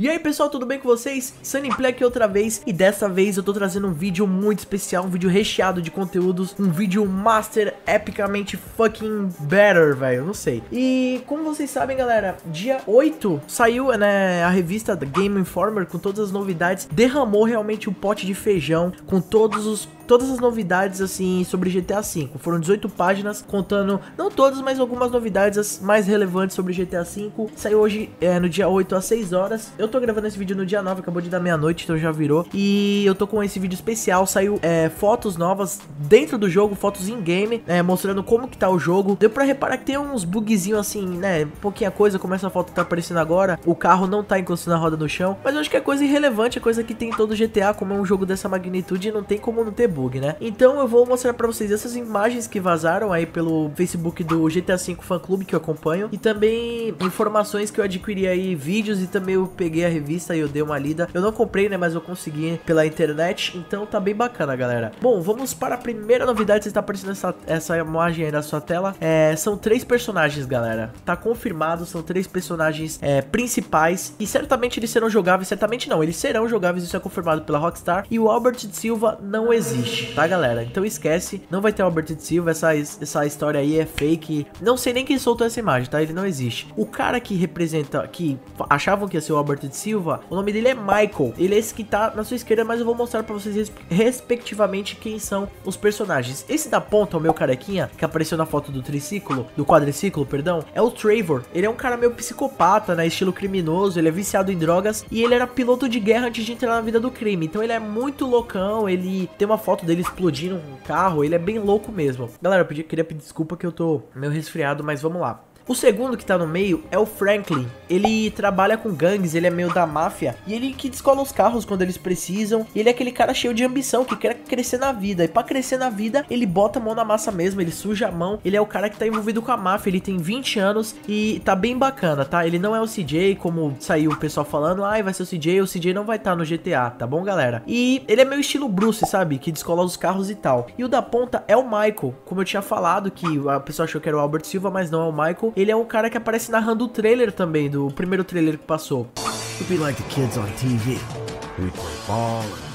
E aí pessoal, tudo bem com vocês? Sunnyplay aqui outra vez e dessa vez eu tô trazendo um vídeo muito especial, um vídeo recheado de conteúdos, um vídeo master epicamente fucking better, velho, não sei. E como vocês sabem, galera, dia 8 saiu né, a revista da Game Informer com todas as novidades, derramou realmente um pote de feijão com todos os todas as novidades assim sobre GTA V. Foram 18 páginas contando não todas, mas algumas novidades mais relevantes sobre GTA V. Saiu hoje é, no dia 8 às 6 horas. Eu tô gravando esse vídeo no dia 9, acabou de dar meia-noite, então já virou. E eu tô com esse vídeo especial. Saiu é, fotos novas dentro do jogo, fotos em game, é, mostrando como que tá o jogo. Deu pra reparar que tem uns bugzinhos assim, né? Pouquinha coisa, como essa foto tá aparecendo agora. O carro não tá encostando a roda no chão. Mas eu acho que é coisa irrelevante, é coisa que tem em todo GTA. Como é um jogo dessa magnitude, não tem como não ter bug bug, né? Então eu vou mostrar pra vocês essas imagens que vazaram aí pelo Facebook do GTA V Fan Club que eu acompanho e também informações que eu adquiri aí, vídeos e também eu peguei a revista e eu dei uma lida. Eu não comprei, né, mas eu consegui pela internet, então tá bem bacana, galera. Bom, vamos para a primeira novidade que está aparecendo essa, essa imagem aí na sua tela. É, são três personagens, galera. Tá confirmado, são três personagens é, principais e certamente eles serão jogáveis, certamente não, eles serão jogáveis, isso é confirmado pela Rockstar e o Albert Silva não existe tá galera? Então esquece, não vai ter o Albert de Silva, essa, essa história aí é fake. Não sei nem quem soltou essa imagem, tá? Ele não existe. O cara que representa, que achavam que ia ser o Albert de Silva, o nome dele é Michael. Ele é esse que tá na sua esquerda, mas eu vou mostrar pra vocês respectivamente quem são os personagens. Esse da ponta, o meu carequinha, que apareceu na foto do triciclo, do quadriciclo, perdão, é o Trevor. Ele é um cara meio psicopata, né? Estilo criminoso, ele é viciado em drogas e ele era piloto de guerra antes de entrar na vida do crime. Então ele é muito loucão, ele tem uma foto foto dele explodindo um carro, ele é bem louco mesmo. Galera, eu pedi, queria pedir desculpa que eu tô meio resfriado, mas vamos lá. O segundo que tá no meio é o Franklin. Ele trabalha com gangues, ele é meio da máfia. E ele que descola os carros quando eles precisam. ele é aquele cara cheio de ambição que quer crescer na vida. E para crescer na vida, ele bota a mão na massa mesmo, ele suja a mão. Ele é o cara que tá envolvido com a máfia, ele tem 20 anos e tá bem bacana, tá? Ele não é o CJ, como saiu o pessoal falando, ai, ah, vai ser o CJ, o CJ não vai estar tá no GTA, tá bom, galera? E ele é meio estilo Bruce, sabe? Que descola os carros e tal. E o da ponta é o Michael, como eu tinha falado, que a pessoa achou que era o Albert Silva, mas não é o Michael. Ele é um cara que aparece narrando o trailer também, do primeiro trailer que passou. It'd be like the kids on TV. We play ball and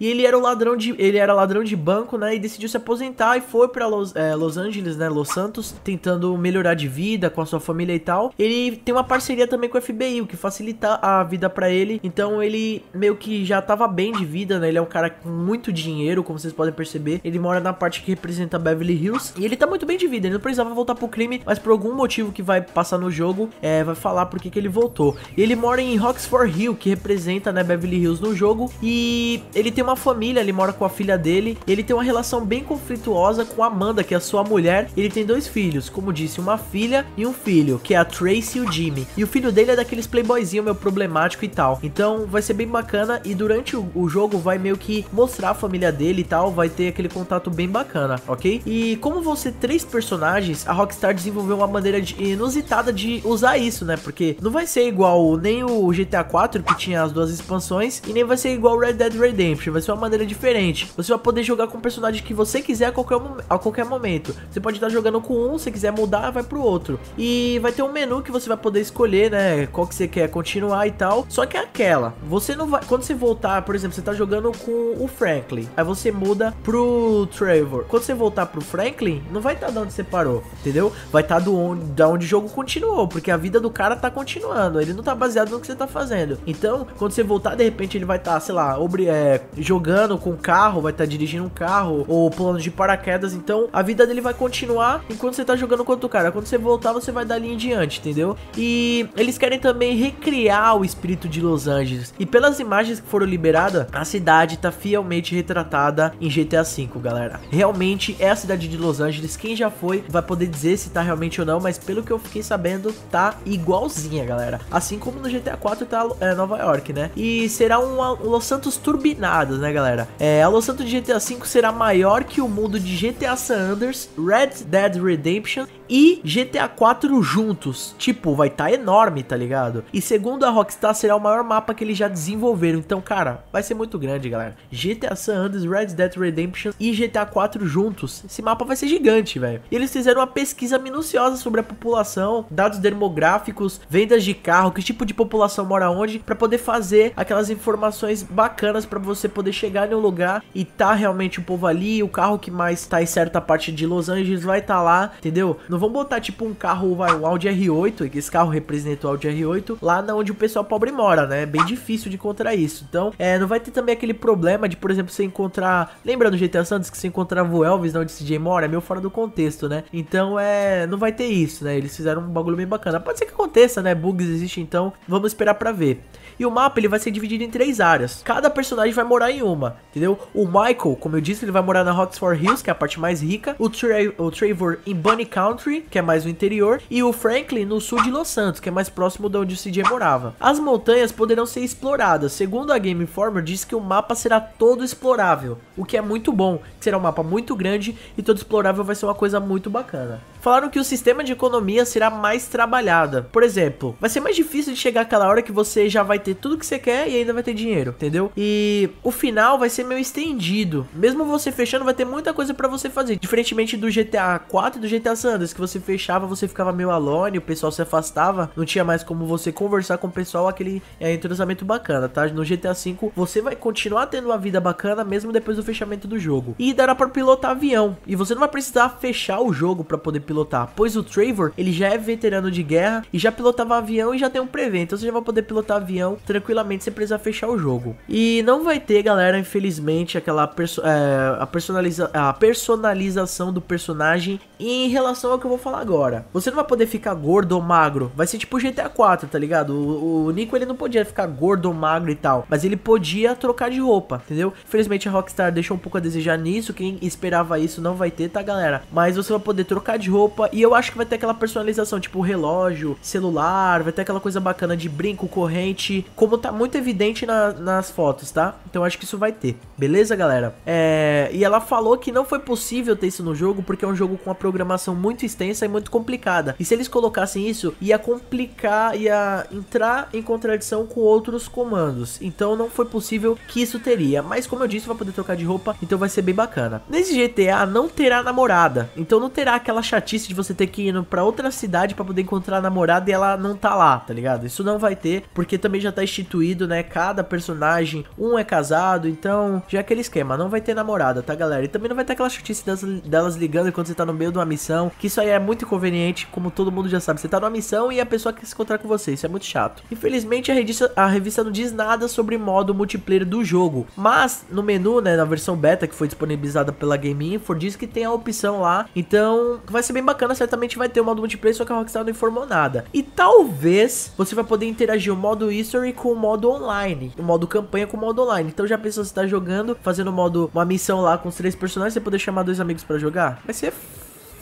e ele era ladrão de ele era ladrão de banco, né? E decidiu se aposentar e foi para Los, é, Los Angeles, né? Los Santos, tentando melhorar de vida com a sua família e tal. Ele tem uma parceria também com o FBI, o que facilita a vida para ele. Então ele meio que já tava bem de vida, né? Ele é um cara com muito dinheiro, como vocês podem perceber. Ele mora na parte que representa Beverly Hills e ele tá muito bem de vida. Ele não precisava voltar pro crime, mas por algum motivo que vai passar no jogo, é, vai falar por que ele voltou. E ele mora em Roxford Hill, que representa né, Beverly Hills no jogo e e ele tem uma família, ele mora com a filha dele. ele tem uma relação bem conflituosa com Amanda, que é a sua mulher. Ele tem dois filhos, como disse, uma filha e um filho, que é a Tracy e o Jimmy. E o filho dele é daqueles playboyzinho meio problemático e tal. Então vai ser bem bacana e durante o, o jogo vai meio que mostrar a família dele e tal, vai ter aquele contato bem bacana, ok? E como vão ser três personagens, a Rockstar desenvolveu uma maneira de, inusitada de usar isso, né? Porque não vai ser igual nem o GTA 4 que tinha as duas expansões e nem vai ser igual o Red Dead Redemption, vai ser uma maneira diferente. Você vai poder jogar com o personagem que você quiser a qualquer, a qualquer momento. Você pode estar jogando com um, se quiser mudar, vai pro outro. E vai ter um menu que você vai poder escolher, né, qual que você quer continuar e tal. Só que é aquela, você não vai, quando você voltar, por exemplo, você tá jogando com o Franklin, aí você muda pro Trevor. Quando você voltar pro Franklin, não vai estar tá de onde você parou, entendeu? Vai estar tá do onde, da onde o jogo continuou, porque a vida do cara tá continuando, ele não tá baseado no que você tá fazendo. Então, quando você voltar, de repente ele vai estar, tá, sei lá, é, jogando com carro, vai estar tá dirigindo um carro ou pulando de paraquedas. Então a vida dele vai continuar enquanto você tá jogando com outro cara. Quando você voltar, você vai dar em diante entendeu? E eles querem também recriar o espírito de Los Angeles. E pelas imagens que foram liberadas, a cidade tá fielmente retratada em GTA V, galera. Realmente é a cidade de Los Angeles. Quem já foi vai poder dizer se tá realmente ou não, mas pelo que eu fiquei sabendo, tá igualzinha, galera. Assim como no GTA 4 tá é, Nova York, né? E será um, um Los Santos turbinadas, né, galera? É, a Los Santos de GTA V será maior que o mundo de GTA San Andreas, Red Dead Redemption e GTA 4 juntos. Tipo, vai estar tá enorme, tá ligado? E segundo a Rockstar, será o maior mapa que eles já desenvolveram. Então, cara, vai ser muito grande, galera. GTA San Andreas, Red Dead Redemption e GTA 4 juntos. Esse mapa vai ser gigante, velho. E eles fizeram uma pesquisa minuciosa sobre a população, dados demográficos, vendas de carro, que tipo de população mora onde, para poder fazer aquelas informações bacanas bacanas para você poder chegar em um lugar e tá realmente o povo ali, o carro que mais tá em certa parte de Los Angeles vai tá lá, entendeu? Não vão botar tipo um carro, vai, um Audi R8, que esse carro representa o Audi R8, lá na onde o pessoal pobre mora, né? É bem difícil de encontrar isso. Então, é, não vai ter também aquele problema de, por exemplo, você encontrar. Lembra do GTA Santos que você encontrava o Elvis né, onde o DJ mora? É meio fora do contexto, né? Então, é. Não vai ter isso, né? Eles fizeram um bagulho bem bacana. Pode ser que aconteça, né? Bugs existem, então vamos esperar para ver. E o mapa ele vai ser dividido em três áreas. Cada personagem vai morar em uma, entendeu? O Michael, como eu disse, ele vai morar na Roxford Hills, que é a parte mais rica. O, Tra o Trevor em Bunny Country, que é mais o interior. E o Franklin no sul de Los Santos, que é mais próximo de onde o CJ morava. As montanhas poderão ser exploradas. Segundo a Game Informer, diz que o mapa será todo explorável, o que é muito bom. Será um mapa muito grande e todo explorável vai ser uma coisa muito bacana falaram que o sistema de economia será mais trabalhada. Por exemplo, vai ser mais difícil de chegar aquela hora que você já vai ter tudo que você quer e ainda vai ter dinheiro, entendeu? E o final vai ser meio estendido. Mesmo você fechando, vai ter muita coisa para você fazer. Diferentemente do GTA 4 e do GTA Sanders, que você fechava, você ficava meio alone, o pessoal se afastava, não tinha mais como você conversar com o pessoal, aquele é, entrosamento bacana, tá? No GTA 5 você vai continuar tendo uma vida bacana mesmo depois do fechamento do jogo. E dará para pilotar avião. E você não vai precisar fechar o jogo para poder pilotar, pois o Trevor, ele já é veterano de guerra e já pilotava avião e já tem um prevê, então você já vai poder pilotar avião tranquilamente sem precisar fechar o jogo. E não vai ter, galera, infelizmente, aquela perso é, a, personaliza a personalização do personagem em relação ao que eu vou falar agora. Você não vai poder ficar gordo ou magro, vai ser tipo GTA 4, tá ligado? O, o Nico, ele não podia ficar gordo ou magro e tal, mas ele podia trocar de roupa, entendeu? Infelizmente a Rockstar deixou um pouco a desejar nisso, quem esperava isso não vai ter, tá, galera? Mas você vai poder trocar de roupa roupa. E eu acho que vai ter aquela personalização, tipo relógio, celular, vai ter aquela coisa bacana de brinco, corrente, como tá muito evidente na, nas fotos, tá? Então acho que isso vai ter, beleza, galera? É... E ela falou que não foi possível ter isso no jogo, porque é um jogo com uma programação muito extensa e muito complicada. E se eles colocassem isso, ia complicar, ia entrar em contradição com outros comandos. Então não foi possível que isso teria. Mas como eu disse, vai poder trocar de roupa, então vai ser bem bacana. Nesse GTA não terá namorada, então não terá aquela chatinha chatice de você ter que ir pra outra cidade para poder encontrar a namorada e ela não tá lá, tá ligado? Isso não vai ter, porque também já tá instituído, né? Cada personagem, um é casado, então já é aquele esquema, não vai ter namorada, tá, galera? E também não vai ter aquela chatice das, delas ligando quando você tá no meio de uma missão, que isso aí é muito inconveniente, como todo mundo já sabe. Você tá numa missão e a pessoa quer se encontrar com você, isso é muito chato. Infelizmente, a revista, a revista não diz nada sobre modo multiplayer do jogo, mas no menu, né, na versão beta que foi disponibilizada pela Game Info, diz que tem a opção lá, então vai ser bem bacana, certamente vai ter o modo multiplayer, só que a Rockstar não informou nada. E talvez você vai poder interagir o modo History com o modo online, o modo campanha com o modo online. Então já pensou, você tá jogando, fazendo modo uma missão lá com os três personagens, você poder chamar dois amigos para jogar? Vai ser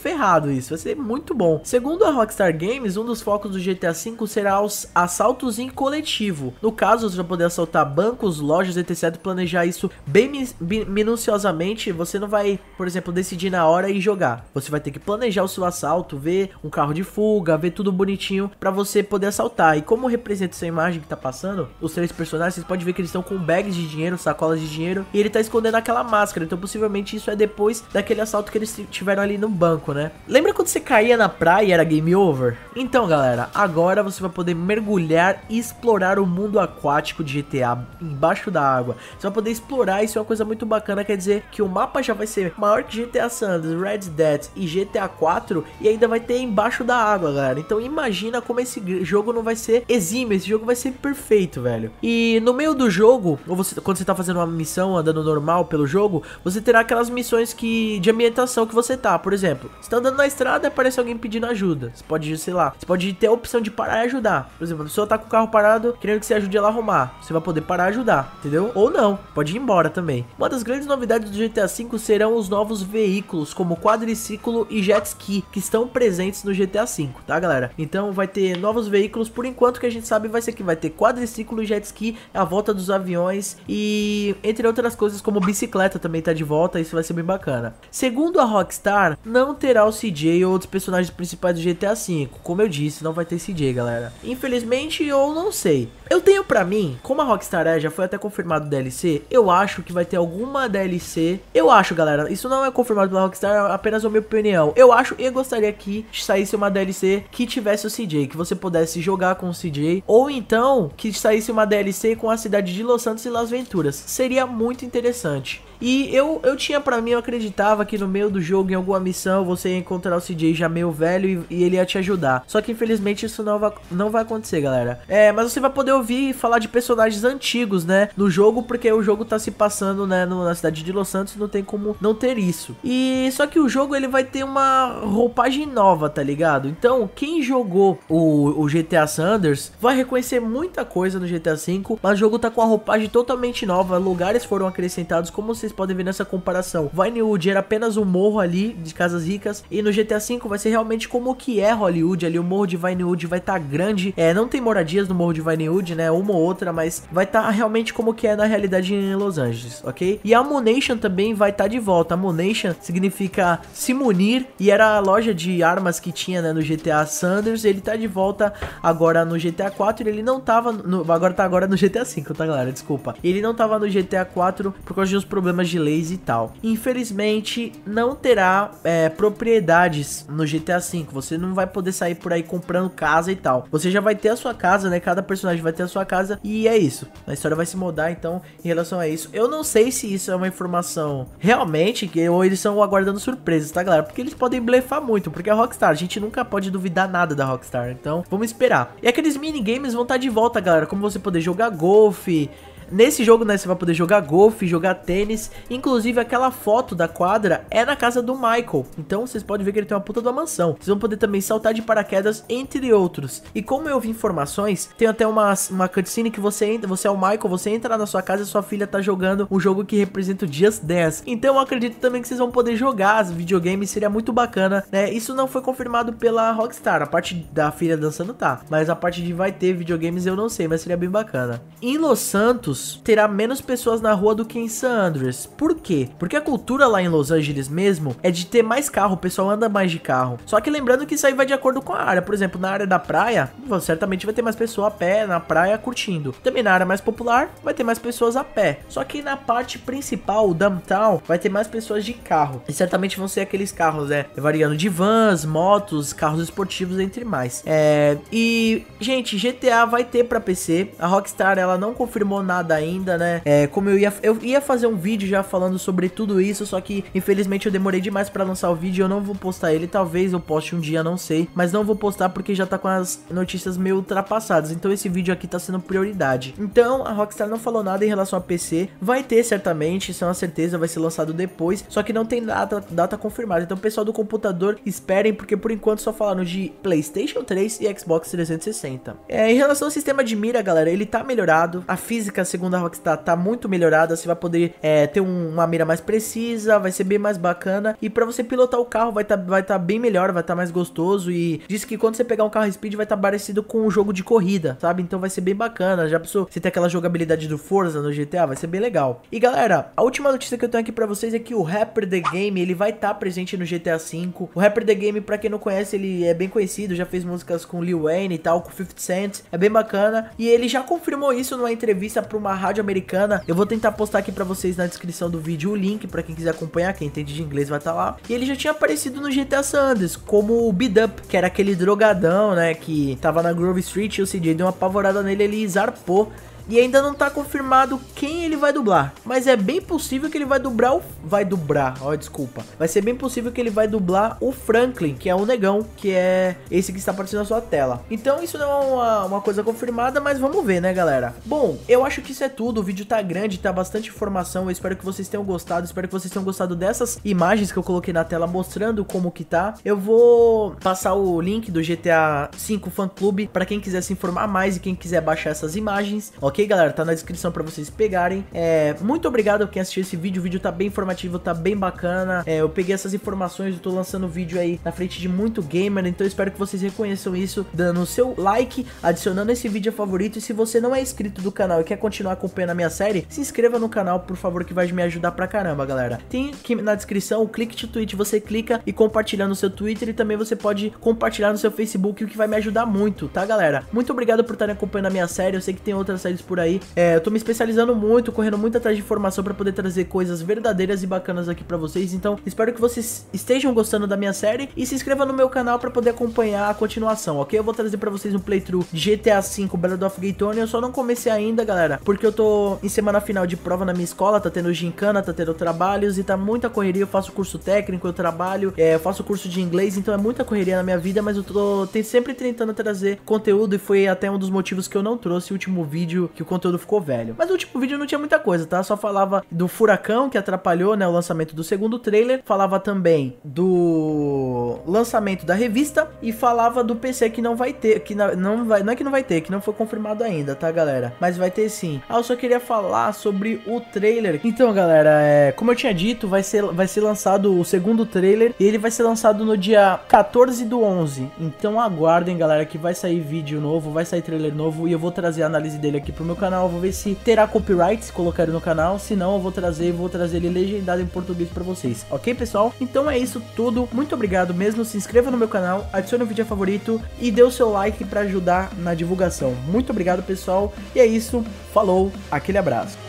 ferrado isso, vai ser muito bom. Segundo a Rockstar Games, um dos focos do GTA V será os assaltos em coletivo. No caso, você vai poder assaltar bancos, lojas, etc, planejar isso bem minuciosamente, você não vai, por exemplo, decidir na hora e jogar. Você vai ter que planejar o seu assalto, ver um carro de fuga, ver tudo bonitinho para você poder assaltar. E como representa essa imagem que tá passando, os três personagens, vocês podem ver que eles estão com bags de dinheiro, sacolas de dinheiro, e ele tá escondendo aquela máscara. Então, possivelmente isso é depois daquele assalto que eles tiveram ali no banco, né? né? Lembra quando você caía na praia e era game over? Então, galera, agora você vai poder mergulhar e explorar o mundo aquático de GTA embaixo da água. Você vai poder explorar, isso é uma coisa muito bacana, quer dizer que o mapa já vai ser maior que GTA Sanders, Red Dead e GTA 4 e ainda vai ter embaixo da água, galera. Então imagina como esse jogo não vai ser exímio, esse jogo vai ser perfeito, velho. E no meio do jogo, ou você, quando você tá fazendo uma missão andando normal pelo jogo, você terá aquelas missões que de ambientação que você tá, por exemplo, você tá andando na estrada e aparece alguém pedindo ajuda. Você pode, sei lá, você pode ter a opção de parar e ajudar. Por exemplo, a pessoa tá com o carro parado, querendo que você ajude ela a arrumar. Você vai poder parar e ajudar, entendeu? Ou não, pode ir embora também. Uma das grandes novidades do GTA V serão os novos veículos, como quadriciclo e jet ski, que estão presentes no GTA V, tá galera? Então vai ter novos veículos, por enquanto que a gente sabe vai ser que vai ter quadriciclo e jet ski, a volta dos aviões e entre outras coisas como bicicleta também tá de volta, isso vai ser bem bacana. Segundo a Rockstar, não tem terá o CJ ou outros personagens principais do GTA V. Como eu disse, não vai ter CJ, galera. Infelizmente, ou não sei. Eu tenho pra mim, como a Rockstar é, já foi até confirmado DLC, eu acho que vai ter alguma DLC. Eu acho, galera, isso não é confirmado pela Rockstar, é apenas a minha opinião. Eu acho e gostaria que saísse uma DLC que tivesse o CJ, que você pudesse jogar com o CJ, ou então que saísse uma DLC com a cidade de Los Santos e Las Venturas. Seria muito interessante. E eu, eu tinha para mim, eu acreditava que no meio do jogo, em alguma missão, você ia encontrar o CJ já meio velho e, e, ele ia te ajudar. Só que infelizmente isso não vai, não vai acontecer, galera. É, mas você vai poder ouvir e falar de personagens antigos, né? No jogo, porque o jogo tá se passando, né? No, na cidade de Los Santos, não tem como não ter isso. E só que o jogo ele vai ter uma roupagem nova, tá ligado? Então, quem jogou o, o GTA Sanders vai reconhecer muita coisa no GTA V, mas o jogo tá com a roupagem totalmente nova. Lugares foram acrescentados como se vocês podem ver nessa comparação. Vinewood era apenas um morro ali de casas ricas e no GTA V vai ser realmente como que é Hollywood ali, o morro de Vinewood vai estar tá grande, é, não tem moradias no morro de Vinewood, né, uma ou outra, mas vai estar tá realmente como que é na realidade em Los Angeles, ok? E a Munation também vai estar tá de volta, a Munation significa se munir e era a loja de armas que tinha né, no GTA Sanders, ele tá de volta agora no GTA 4, ele não tava no, agora tá agora no GTA 5, tá galera, desculpa, ele não tava no GTA 4 por causa de uns problemas sistemas de leis e tal. Infelizmente, não terá é, propriedades no GTA V. Você não vai poder sair por aí comprando casa e tal. Você já vai ter a sua casa, né? Cada personagem vai ter a sua casa e é isso. A história vai se mudar, então, em relação a isso. Eu não sei se isso é uma informação realmente, que, ou eles estão aguardando surpresas, tá, galera? Porque eles podem blefar muito, porque a Rockstar, a gente nunca pode duvidar nada da Rockstar. Então, vamos esperar. E aqueles minigames vão estar tá de volta, galera. Como você poder jogar golfe, Nesse jogo, né, você vai poder jogar golfe, jogar tênis, inclusive aquela foto da quadra é na casa do Michael, então vocês podem ver que ele tem uma puta de uma mansão. Vocês vão poder também saltar de paraquedas, entre outros. E como eu vi informações, tem até uma, uma cutscene que você entra, você é o Michael, você entra na sua casa e sua filha tá jogando um jogo que representa o Just Dance. Então eu acredito também que vocês vão poder jogar as videogames, seria muito bacana, né? Isso não foi confirmado pela Rockstar, a parte da filha dançando tá, mas a parte de vai ter videogames eu não sei, mas seria bem bacana. Em Los Santos, anos, terá menos pessoas na rua do que em San Andreas. Por quê? Porque a cultura lá em Los Angeles mesmo é de ter mais carro, o pessoal anda mais de carro. Só que lembrando que isso aí vai de acordo com a área. Por exemplo, na área da praia, certamente vai ter mais pessoas a pé na praia curtindo. Também na área mais popular, vai ter mais pessoas a pé. Só que na parte principal, o downtown, vai ter mais pessoas de carro. E certamente vão ser aqueles carros, né? Variando de vans, motos, carros esportivos, entre mais. É... E, gente, GTA vai ter para PC. A Rockstar, ela não confirmou nada ainda, né? É, como eu ia, eu ia fazer um vídeo já falando sobre tudo isso, só que infelizmente eu demorei demais para lançar o vídeo, eu não vou postar ele, talvez eu poste um dia, não sei, mas não vou postar porque já tá com as notícias meio ultrapassadas. Então esse vídeo aqui tá sendo prioridade. Então a Rockstar não falou nada em relação a PC, vai ter certamente, isso é uma certeza, vai ser lançado depois, só que não tem data, data confirmada. Então pessoal do computador, esperem porque por enquanto só falaram de PlayStation 3 e Xbox 360. É, em relação ao sistema de mira, galera, ele tá melhorado, a física se segunda Rockstar tá, tá muito melhorada, você vai poder é, ter um, uma mira mais precisa, vai ser bem mais bacana e para você pilotar o carro vai estar tá, vai tá bem melhor, vai estar tá mais gostoso e diz que quando você pegar um carro speed vai estar tá parecido com um jogo de corrida, sabe? Então vai ser bem bacana, já pensou? Você tem aquela jogabilidade do Forza no GTA, vai ser bem legal. E galera, a última notícia que eu tenho aqui para vocês é que o Rapper The Game, ele vai estar tá presente no GTA V. O Rapper The Game, para quem não conhece, ele é bem conhecido, já fez músicas com Lil Wayne e tal, com 50 Cent, é bem bacana e ele já confirmou isso numa entrevista para uma uma rádio americana. Eu vou tentar postar aqui para vocês na descrição do vídeo o link para quem quiser acompanhar, quem entende de inglês vai estar tá lá. E ele já tinha aparecido no GTA Sanders, como o Bid Up, que era aquele drogadão, né, que tava na Grove Street e o CJ deu uma apavorada nele, ele zarpou e ainda não tá confirmado quem ele vai dublar, mas é bem possível que ele vai dublar o... vai dublar, ó, desculpa, vai ser bem possível que ele vai dublar o Franklin, que é o negão, que é esse que está aparecendo na sua tela. Então isso não é uma, uma coisa confirmada, mas vamos ver, né, galera? Bom, eu acho que isso é tudo, o vídeo tá grande, tá bastante informação, eu espero que vocês tenham gostado, espero que vocês tenham gostado dessas imagens que eu coloquei na tela mostrando como que tá. Eu vou passar o link do GTA V Fan Club para quem quiser se informar mais e quem quiser baixar essas imagens, ok? ok, galera? Tá na descrição para vocês pegarem. É, muito obrigado por quem assistiu esse vídeo. O vídeo tá bem informativo, tá bem bacana. É, eu peguei essas informações, eu tô lançando vídeo aí na frente de muito gamer, então espero que vocês reconheçam isso, dando o seu like, adicionando esse vídeo a favorito. E se você não é inscrito do canal e quer continuar acompanhando a minha série, se inscreva no canal, por favor, que vai me ajudar pra caramba, galera. Tem aqui na descrição o clique to tweet, você clica e compartilha no seu Twitter e também você pode compartilhar no seu Facebook, o que vai me ajudar muito, tá, galera? Muito obrigado por estarem acompanhando a minha série. Eu sei que tem outras séries por aí. É, eu tô me especializando muito, correndo muito atrás de informação para poder trazer coisas verdadeiras e bacanas aqui para vocês. Então, espero que vocês estejam gostando da minha série e se inscreva no meu canal para poder acompanhar a continuação, ok? Eu vou trazer para vocês um playthrough de GTA V Battle of Gatorne. Eu só não comecei ainda, galera, porque eu tô em semana final de prova na minha escola, tá tendo gincana, tá tendo trabalhos e tá muita correria. Eu faço curso técnico, eu trabalho, é, eu faço curso de inglês, então é muita correria na minha vida, mas eu tô sempre tentando trazer conteúdo e foi até um dos motivos que eu não trouxe o último vídeo que o conteúdo ficou velho. Mas o último vídeo não tinha muita coisa, tá? Só falava do furacão que atrapalhou, né, o lançamento do segundo trailer, falava também do lançamento da revista e falava do PC que não vai ter, que não vai, não é que não vai ter, que não foi confirmado ainda, tá, galera? Mas vai ter sim. Ah, eu só queria falar sobre o trailer. Então, galera, é, como eu tinha dito, vai ser vai ser lançado o segundo trailer e ele vai ser lançado no dia 14 do 11. Então aguardem, galera, que vai sair vídeo novo, vai sair trailer novo e eu vou trazer a análise dele aqui pro meu canal. Vou ver se terá copyright se colocar no canal. Se não, eu vou trazer, vou trazer ele legendado em português para vocês. Ok, pessoal? Então é isso tudo. Muito obrigado mesmo. Se inscreva no meu canal, adicione o vídeo a favorito e dê o seu like para ajudar na divulgação. Muito obrigado, pessoal. E é isso. Falou. Aquele abraço.